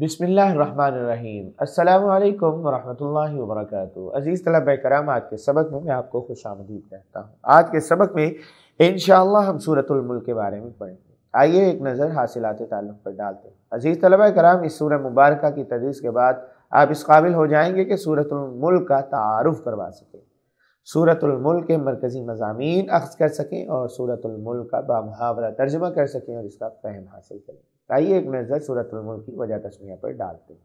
बिसमीम् अल्लाम वरहमल वर्क अज़ीज़ तलब कराम आज के सबक में मैं आपको खुश आमदीद कहता हूँ आज के सबक में इन हम सूरतमल के बारे में पढ़ेंगे आइए एक नज़र हासिलात ताल्लुक़ पर डालते हैं अज़ीज़ तलब कराम इस सूर मुबारक की तदीस के बाद आप इस काबिल हो जाएंगे कि सूरतमल का तारफ़ करवा सकें सूरतमल के मरकज़ी मजामी अख्ज़ कर सकें और सूरतुलमुल का बामहावरा तर्जमा कर सकें और इसका फ़हम हासिल करें आइए एक नज़र सूरतमल की वजह तस्वीर पर डालते हैं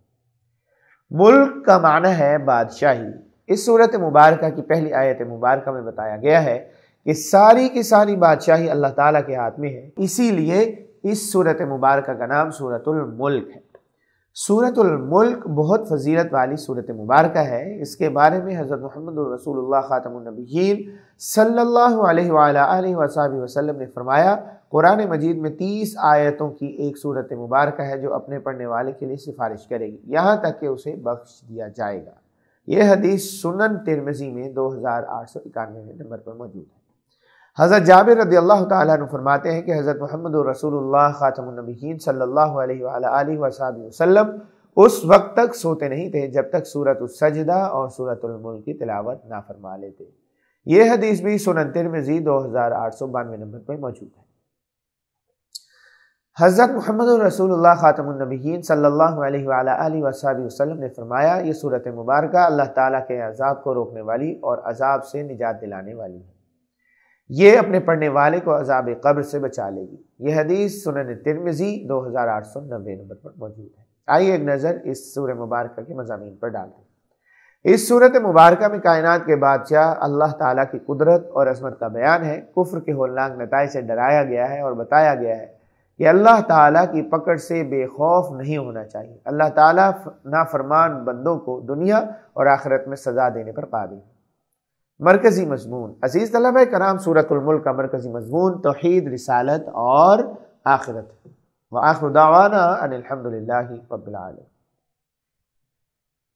मुल्क का माना है बादशाही इस सूरत मुबारक की पहली आयत मुबारक में बताया गया है कि सारी की सारी बादशाही अल्लाह ताला के हाथ में है इसीलिए इस सूरत मुबारक का नाम सूरतुल मुल्क है सूरतुल मुल्क बहुत फजीलत वाली सूरत मुबारक है इसके बारे में हज़रत मोहम्मद रसूल ख़ातमनबीन सल्लल्लाहु वसलम ने फरमाया कुरान मजीद में तीस आयतों की एक सूरत मुबारक है जो अपने पढ़ने वाले के लिए सिफारिश करेगी यहाँ तक कि उसे बख्श दिया जाएगा यह हदीस सुनन तिरमजी में दो हज़ार आठ सौ इक्यानवे नंबर पर मौजूद है हज़रत जाबिर रदी अल्लाह तु फरमाते हैं कि हज़रत महमद रसूल ख़ातमनबीन वसाब वसलम उस वक्त तक सोते नहीं थे जब तक सूरत सजदा और सूरतमल की तिलावत ना फरमा लेते ये हदीस भी सुनन जी दो हज़ार आठ सौ बानवे नंबर पर मौजूद है हज़रत महमद रसूल ख़ातमनबीन सल्लल्लाहु वसल्लम ने फरमाया ये सूरत मुबारक अल्लाह ताला के अजाब को रोकने वाली और अजाब से निजात दिलाने वाली है ये अपने पढ़ने वाले को अजाब कब्र से बचा लेगी यह हदीस सुनन तिरमिजी दो हज़ार आठ सौ नब्बे नंबर पर मौजूद है आइए एक नज़र इस सूर मुबारक के मजामी पर दें इस सूरत मुबारक में कायनात के बादशाह अल्लाह ताला की कुदरत और असमत का बयान है कुफ्र के होलनाक नतज से डराया गया है और बताया गया है कि अल्लाह ताला की पकड़ से बेखौफ नहीं होना चाहिए अल्लाह ताला नाफरमान बंदों को दुनिया और आखिरत में सज़ा देने पर पा है मरकज़ी मजमून अज़ीज़ तलब कराम सूरतुलमुल्क का मरकज़ी मजमून तोहद रसालत और आखिरत व आखिर दावाना अनिलहमदिल्ला रबालम